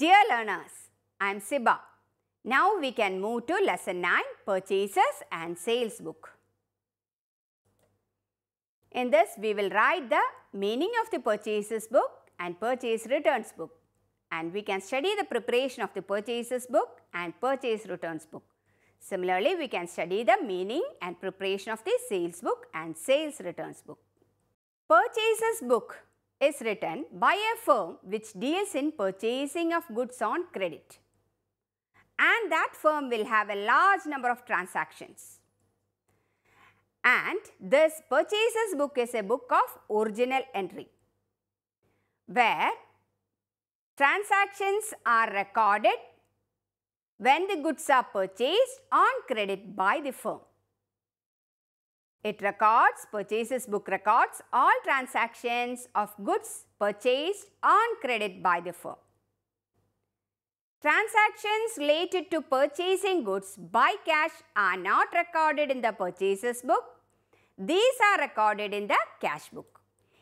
Dear learners, I am Siba. Now we can move to lesson 9 purchases and sales book. In this we will write the meaning of the purchases book and purchase returns book and we can study the preparation of the purchases book and purchase returns book. Similarly, we can study the meaning and preparation of the sales book and sales returns book. Purchases book is written by a firm which deals in purchasing of goods on credit and that firm will have a large number of transactions. And this purchases book is a book of original entry where transactions are recorded when the goods are purchased on credit by the firm. It records, purchases book records, all transactions of goods purchased on credit by the firm. Transactions related to purchasing goods by cash are not recorded in the purchases book. These are recorded in the cash book.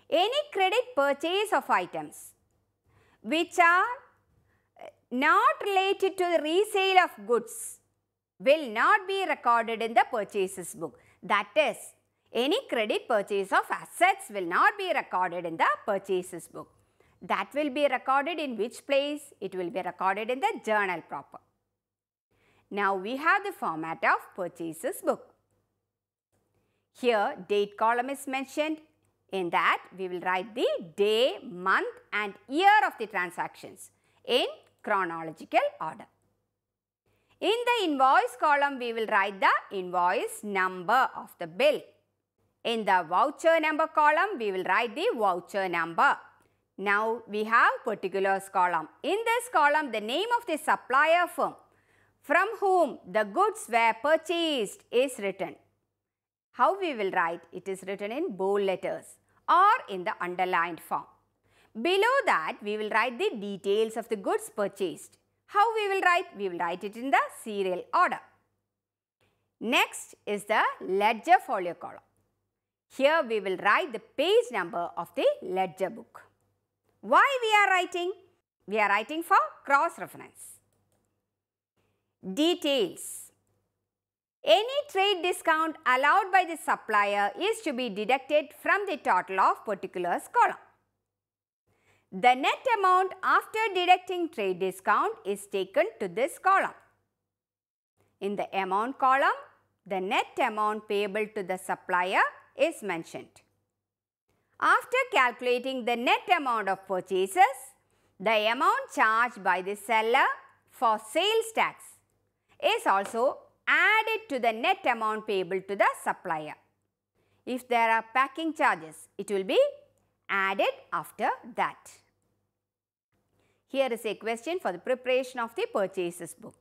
Any credit purchase of items which are not related to the resale of goods will not be recorded in the purchases book. That is, any credit purchase of assets will not be recorded in the purchases book. That will be recorded in which place? It will be recorded in the journal proper. Now we have the format of purchases book. Here date column is mentioned. In that we will write the day, month and year of the transactions in chronological order. In the invoice column, we will write the invoice number of the bill. In the voucher number column, we will write the voucher number. Now, we have particulars column. In this column, the name of the supplier firm from whom the goods were purchased is written. How we will write? It is written in bold letters or in the underlined form. Below that, we will write the details of the goods purchased. How we will write? We will write it in the serial order. Next is the ledger folio column. Here we will write the page number of the ledger book. Why we are writing? We are writing for cross-reference. Details. Any trade discount allowed by the supplier is to be deducted from the total of particulars column. The net amount after deducting trade discount is taken to this column. In the amount column, the net amount payable to the supplier is mentioned. After calculating the net amount of purchases, the amount charged by the seller for sales tax is also added to the net amount payable to the supplier. If there are packing charges, it will be added after that. Here is a question for the preparation of the purchases book.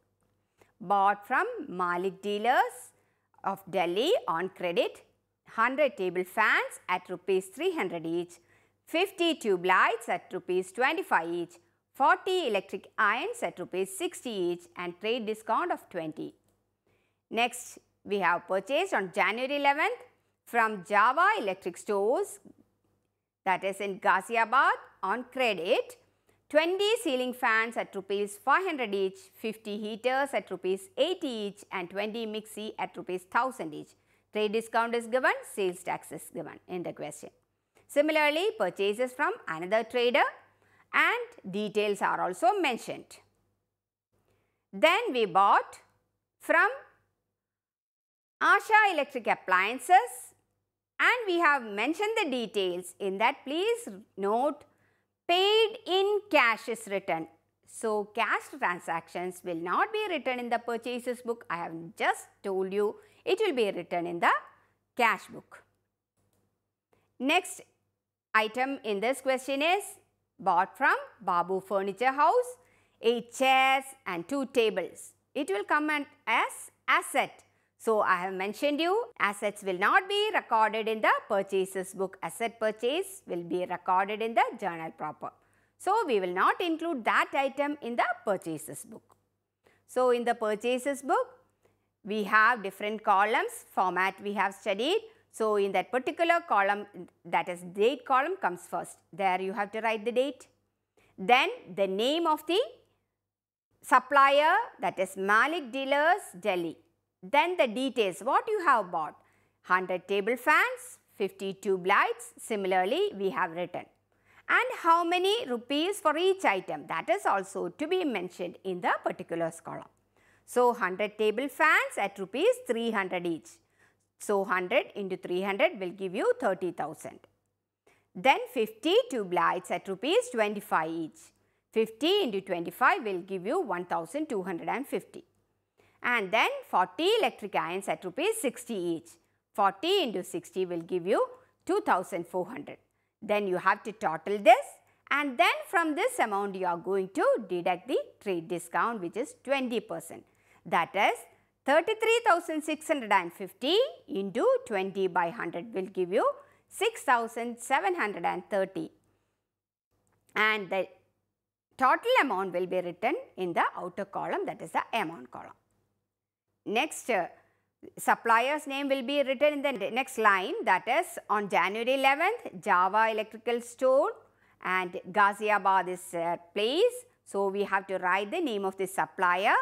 Bought from Malik Dealers of Delhi on credit 100 table fans at rupees 300 each, 50 tube lights at rupees 25 each, 40 electric irons at rupees 60 each and trade discount of 20. Next, we have purchased on January 11th from Java Electric Stores that is in Ghaziabad on credit, 20 ceiling fans at rupees 500 each, 50 heaters at rupees 80 each and 20 mixi at rupees 1000 each. Trade discount is given, sales tax is given in the question. Similarly, purchases from another trader and details are also mentioned. Then we bought from Asha Electric Appliances and we have mentioned the details. In that please note paid in cash is written. So, cash transactions will not be written in the purchases book. I have just told you it will be written in the cash book. Next item in this question is bought from Babu Furniture House, 8 chairs and 2 tables. It will come as asset so I have mentioned you assets will not be recorded in the purchases book. Asset purchase will be recorded in the journal proper. So we will not include that item in the purchases book. So in the purchases book, we have different columns format we have studied. So in that particular column that is date column comes first. There you have to write the date. Then the name of the supplier that is Malik Dealers Delhi. Then the details what you have bought 100 table fans, 50 tube lights similarly we have written. And how many rupees for each item that is also to be mentioned in the particulars column. So 100 table fans at rupees 300 each. So 100 into 300 will give you 30,000. Then 50 tube lights at rupees 25 each. 50 into 25 will give you 1250 and then 40 electric ions at rupees 60 each. 40 into 60 will give you 2400. Then you have to total this and then from this amount you are going to deduct the trade discount which is 20 percent. That is 33,650 into 20 by 100 will give you 6,730 and the total amount will be written in the outer column that is the amount column. Next, uh, supplier's name will be written in the next line that is on January 11th, Java Electrical Store and Ghaziabad is uh, place. So, we have to write the name of the supplier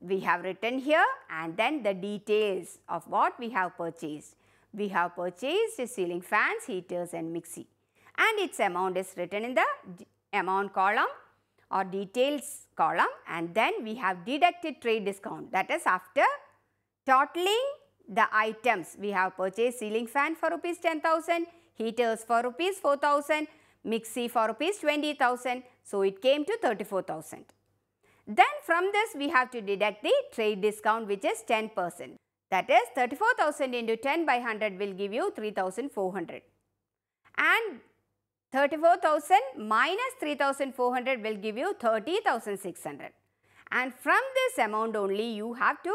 we have written here and then the details of what we have purchased. We have purchased ceiling fans, heaters and mixi and its amount is written in the amount column or details column and then we have deducted trade discount that is after Totaling the items, we have purchased ceiling fan for rupees 10,000, heaters for rupees 4,000, mixie for rupees 20,000. So, it came to 34,000. Then from this we have to deduct the trade discount which is 10%. That is 34,000 into 10 by 100 will give you 3,400. And 34,000 minus 3,400 will give you 30,600. And from this amount only you have to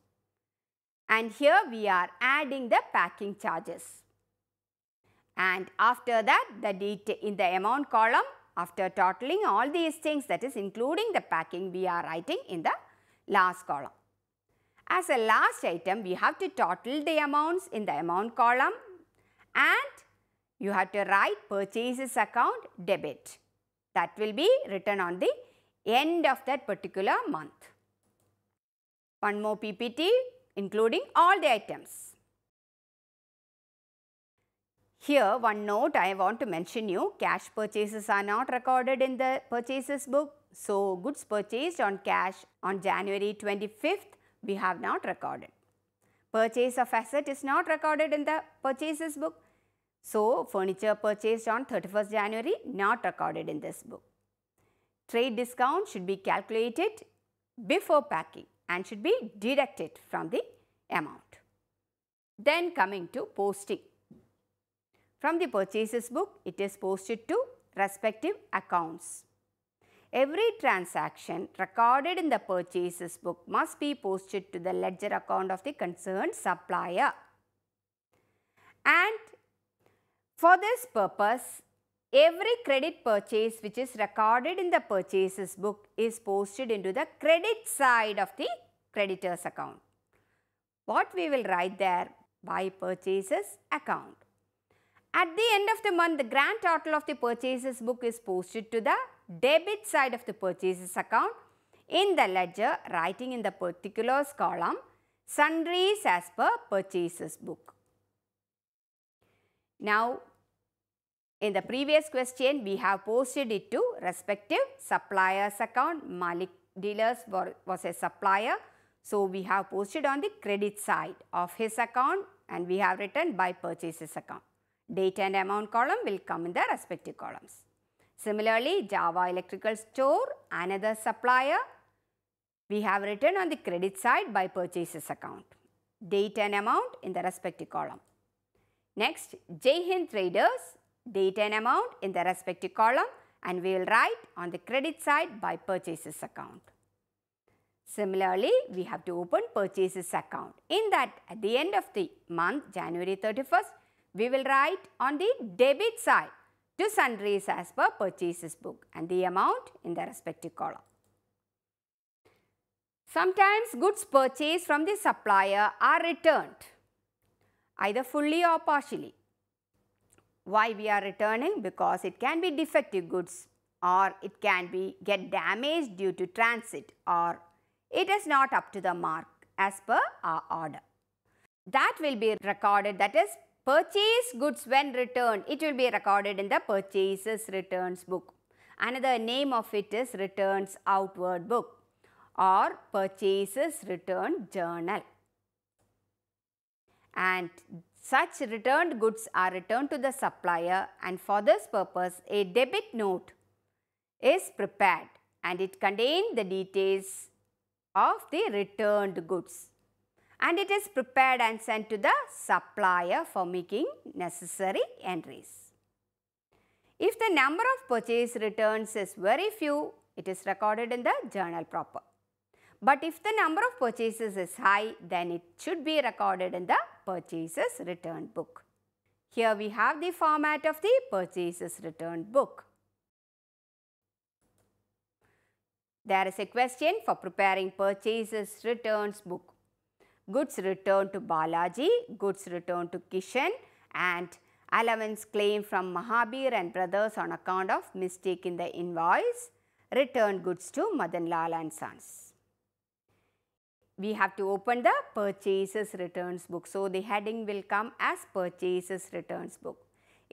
and here we are adding the packing charges. And after that the detail in the amount column after totaling all these things that is including the packing we are writing in the last column. As a last item we have to total the amounts in the amount column and you have to write purchases account debit that will be written on the end of that particular month. One more PPT including all the items. Here one note I want to mention you cash purchases are not recorded in the purchases book. So goods purchased on cash on January 25th we have not recorded. Purchase of asset is not recorded in the purchases book. So furniture purchased on 31st January not recorded in this book. Trade discount should be calculated before packing and should be deducted from the amount. Then coming to posting. From the purchases book, it is posted to respective accounts. Every transaction recorded in the purchases book must be posted to the ledger account of the concerned supplier. And for this purpose, Every credit purchase which is recorded in the purchases book is posted into the credit side of the creditor's account. What we will write there? Buy purchases account. At the end of the month, the grand total of the purchases book is posted to the debit side of the purchases account. In the ledger, writing in the particulars column, sundries as per purchases book. Now, in the previous question, we have posted it to respective supplier's account. Malik Dealers was a supplier. So, we have posted on the credit side of his account and we have written by purchases account. Date and amount column will come in the respective columns. Similarly, Java Electrical Store, another supplier, we have written on the credit side by purchases account. Date and amount in the respective column. Next, Jai Hind Traders, date and amount in the respective column and we will write on the credit side by purchases account. Similarly, we have to open purchases account. In that, at the end of the month, January 31st, we will write on the debit side to sundries as per purchases book and the amount in the respective column. Sometimes goods purchased from the supplier are returned either fully or partially. Why we are returning? Because it can be defective goods or it can be get damaged due to transit or it is not up to the mark as per our order. That will be recorded that is purchase goods when returned it will be recorded in the purchases returns book. Another name of it is returns outward book or purchases return journal. And such returned goods are returned to the supplier and for this purpose a debit note is prepared and it contains the details of the returned goods and it is prepared and sent to the supplier for making necessary entries. If the number of purchase returns is very few, it is recorded in the journal proper. But if the number of purchases is high, then it should be recorded in the purchases returned book. Here we have the format of the purchases returned book. There is a question for preparing purchases returns book. Goods returned to Balaji, goods returned to Kishan and allowance claim from Mahabir and brothers on account of mistake in the invoice, returned goods to Madanlal and sons we have to open the purchases returns book. So, the heading will come as purchases returns book.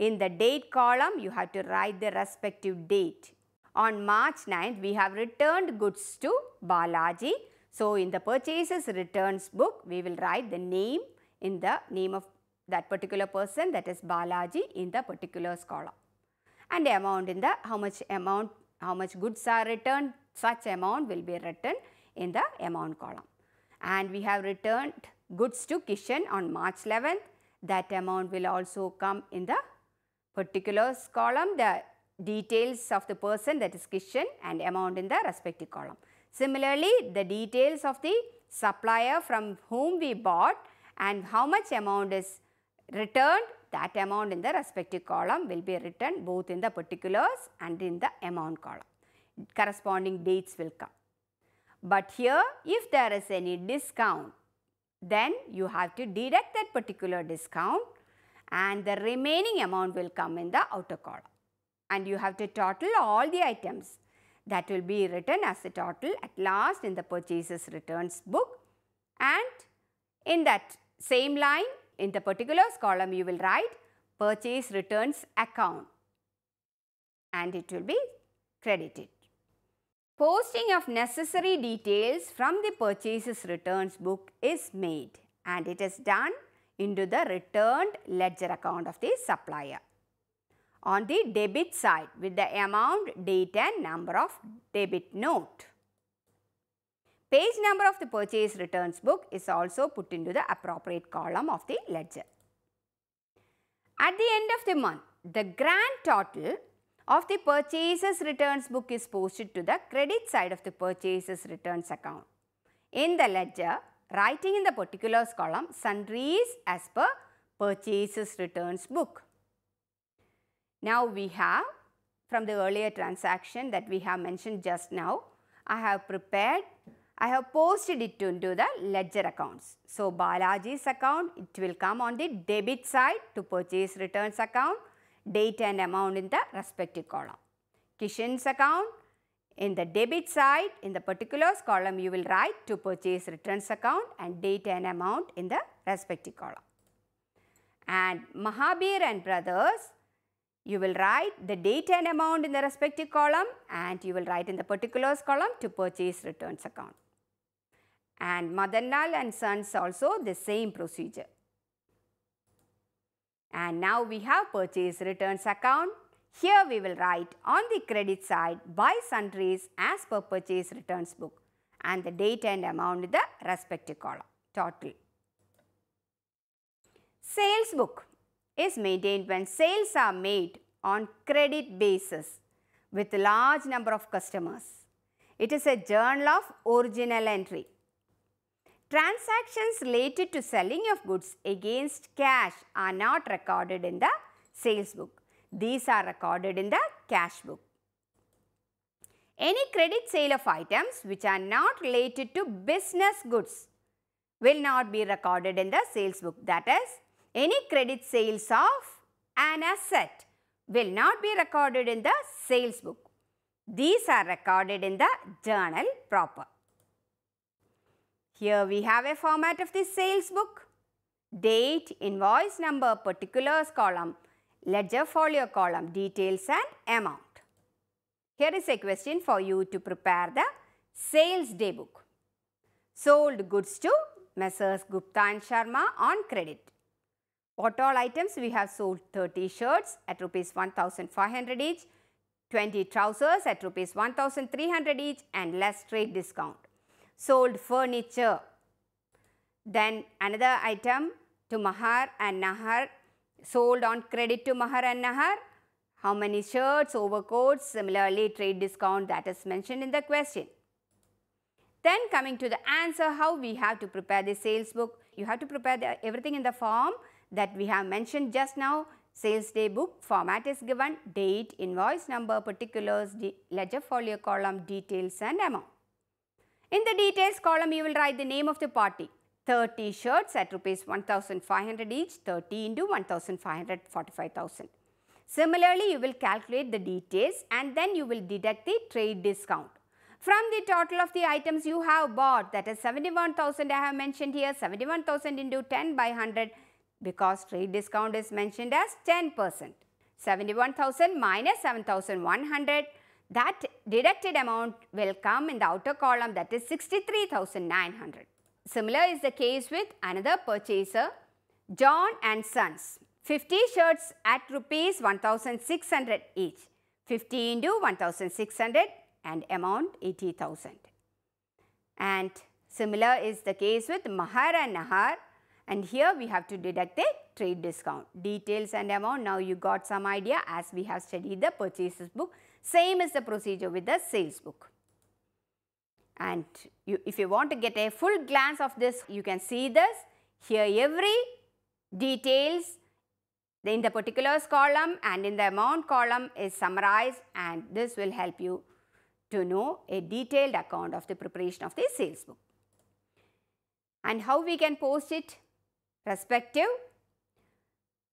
In the date column, you have to write the respective date. On March 9th, we have returned goods to Balaji. So, in the purchases returns book, we will write the name in the name of that particular person that is Balaji in the particular column. And the amount in the how much amount, how much goods are returned, such amount will be written in the amount column and we have returned goods to Kishan on March 11th. That amount will also come in the particulars column, the details of the person that is Kishan and amount in the respective column. Similarly, the details of the supplier from whom we bought and how much amount is returned, that amount in the respective column will be written both in the particulars and in the amount column. Corresponding dates will come. But here if there is any discount then you have to deduct that particular discount and the remaining amount will come in the outer column. And you have to total all the items that will be written as a total at last in the purchases returns book and in that same line in the particulars column you will write purchase returns account and it will be credited. Posting of necessary details from the purchases returns book is made and it is done into the returned ledger account of the supplier. On the debit side with the amount, date and number of debit note. Page number of the purchase returns book is also put into the appropriate column of the ledger. At the end of the month, the grand total of the purchases returns book is posted to the credit side of the purchases returns account. In the ledger, writing in the particulars column sundries as per purchases returns book. Now we have from the earlier transaction that we have mentioned just now, I have prepared, I have posted it into the ledger accounts. So Balaji's account, it will come on the debit side to purchase returns account date and amount in the respective column. Kishan's account in the debit side in the particulars column you will write to purchase returns account and date and amount in the respective column. And Mahabir and brothers you will write the date and amount in the respective column and you will write in the particulars column to purchase returns account. And Madanlal and sons also the same procedure. And now we have purchase returns account. Here we will write on the credit side by sundries as per purchase returns book and the date and amount in the respective column total. Sales book is maintained when sales are made on credit basis with large number of customers. It is a journal of original entry transactions related to selling of goods against cash are not recorded in the sales book. These are recorded in the cash book. Any credit sale of items which are not related to business goods will not be recorded in the sales book. That is, any credit sales of an asset will not be recorded in the sales book. These are recorded in the journal proper. Here we have a format of the sales book, date, invoice number, particulars column, ledger folio column, details and amount. Here is a question for you to prepare the sales day book. Sold goods to Messrs. Gupta and Sharma on credit. What all items we have sold 30 shirts at rupees 1500 each, 20 trousers at rupees 1300 each and less trade discount sold furniture. Then another item to Mahar and Nahar sold on credit to Mahar and Nahar. How many shirts, overcoats, similarly trade discount that is mentioned in the question. Then coming to the answer, how we have to prepare the sales book. You have to prepare the, everything in the form that we have mentioned just now. Sales day book format is given, date, invoice number, particulars, ledger folio column, details and amount. In the details column, you will write the name of the party. 30 shirts at rupees 1500 each, 30 into 1545,000. Similarly, you will calculate the details and then you will deduct the trade discount. From the total of the items you have bought, that is 71,000 I have mentioned here, 71,000 into 10 by 100 because trade discount is mentioned as 10%. 71,000 minus 7,100 that deducted amount will come in the outer column that is 63,900. Similar is the case with another purchaser, John and Sons. 50 shirts at rupees 1600 each. 50 into 1600 and amount 80,000. And similar is the case with Mahar and Nahar and here we have to deduct the trade discount. Details and amount now you got some idea as we have studied the purchases book same is the procedure with the sales book. And you, if you want to get a full glance of this, you can see this. Here every details in the particulars column and in the amount column is summarized and this will help you to know a detailed account of the preparation of the sales book. And how we can post it respective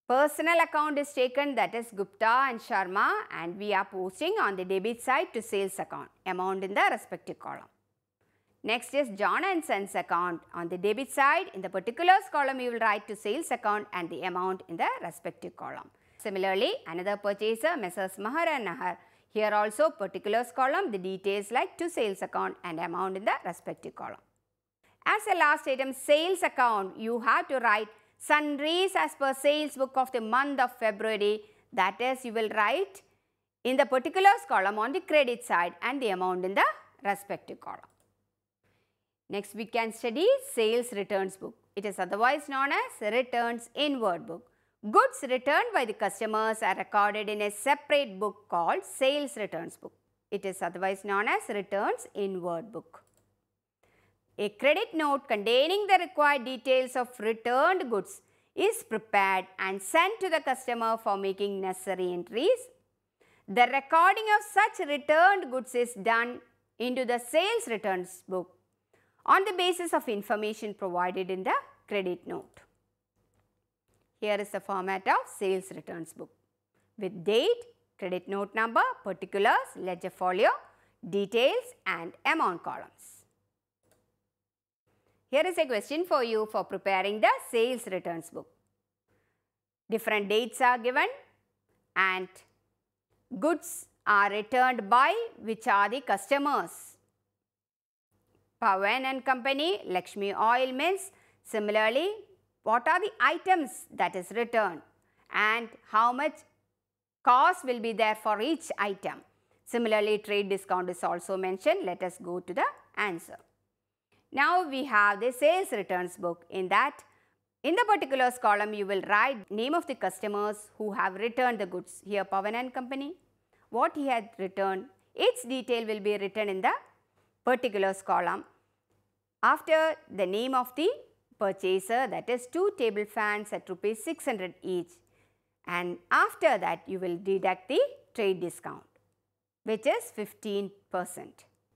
Personal account is taken that is Gupta and Sharma and we are posting on the debit side to sales account amount in the respective column. Next is John and Sons account on the debit side in the particulars column you will write to sales account and the amount in the respective column. Similarly another purchaser Messrs Mahar and Nahar here also particulars column the details like to sales account and amount in the respective column. As a last item sales account you have to write sun rays as per sales book of the month of February. That is, you will write in the particulars column on the credit side and the amount in the respective column. Next, we can study sales returns book. It is otherwise known as returns inward book. Goods returned by the customers are recorded in a separate book called sales returns book. It is otherwise known as returns inward book. A credit note containing the required details of returned goods is prepared and sent to the customer for making necessary entries. The recording of such returned goods is done into the sales returns book on the basis of information provided in the credit note. Here is the format of sales returns book with date, credit note number, particulars, ledger folio, details and amount columns. Here is a question for you for preparing the sales returns book. Different dates are given and goods are returned by which are the customers. Pawan and company, Lakshmi Oil Mills. Similarly, what are the items that is returned and how much cost will be there for each item. Similarly, trade discount is also mentioned. Let us go to the answer. Now we have the sales returns book. In that, in the particulars column, you will write name of the customers who have returned the goods. Here Pavan and company, what he had returned, its detail will be written in the particulars column. After the name of the purchaser that is two table fans at rupees 600 each and after that you will deduct the trade discount which is 15 percent.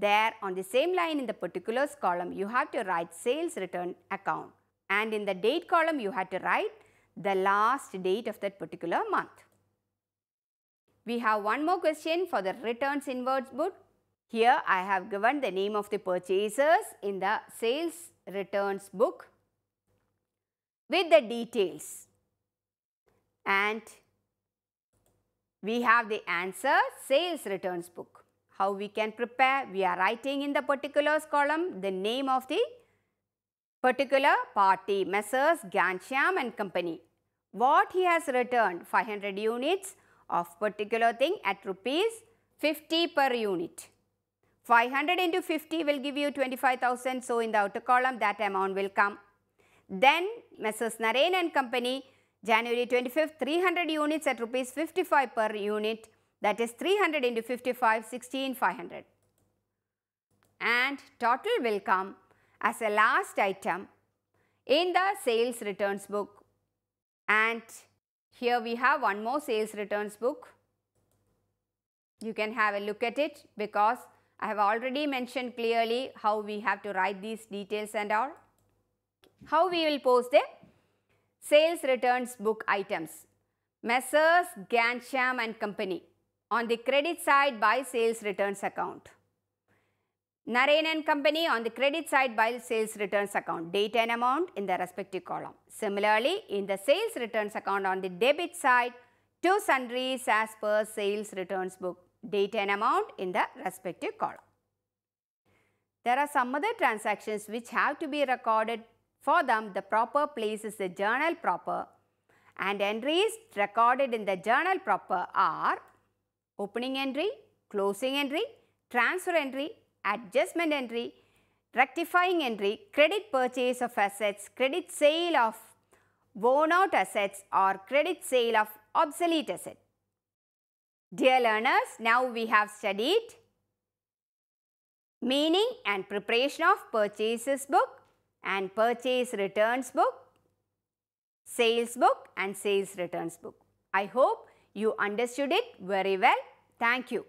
There on the same line in the particulars column you have to write sales return account and in the date column you have to write the last date of that particular month. We have one more question for the returns inwards book. Here I have given the name of the purchasers in the sales returns book with the details and we have the answer sales returns book. How we can prepare? We are writing in the particulars column the name of the particular party, Messrs. Gansham and company. What he has returned? 500 units of particular thing at rupees 50 per unit. 500 into 50 will give you 25,000. So, in the outer column that amount will come. Then Messrs. Naren and company January 25th 300 units at rupees 55 per unit that is 300 into 55, 16, 500. And total will come as a last item in the sales returns book. And here we have one more sales returns book. You can have a look at it because I have already mentioned clearly how we have to write these details and all. How we will post the sales returns book items. Messrs. Gansham and Company on the credit side by sales returns account. Narayan and Company on the credit side by sales returns account, date and amount in the respective column. Similarly, in the sales returns account on the debit side, two sundries as per sales returns book, date and amount in the respective column. There are some other transactions which have to be recorded. For them, the proper place is the journal proper and entries recorded in the journal proper are opening entry, closing entry, transfer entry, adjustment entry, rectifying entry, credit purchase of assets, credit sale of worn out assets or credit sale of obsolete asset. Dear learners, now we have studied meaning and preparation of purchases book and purchase returns book, sales book and sales returns book. I hope you understood it very well. Thank you.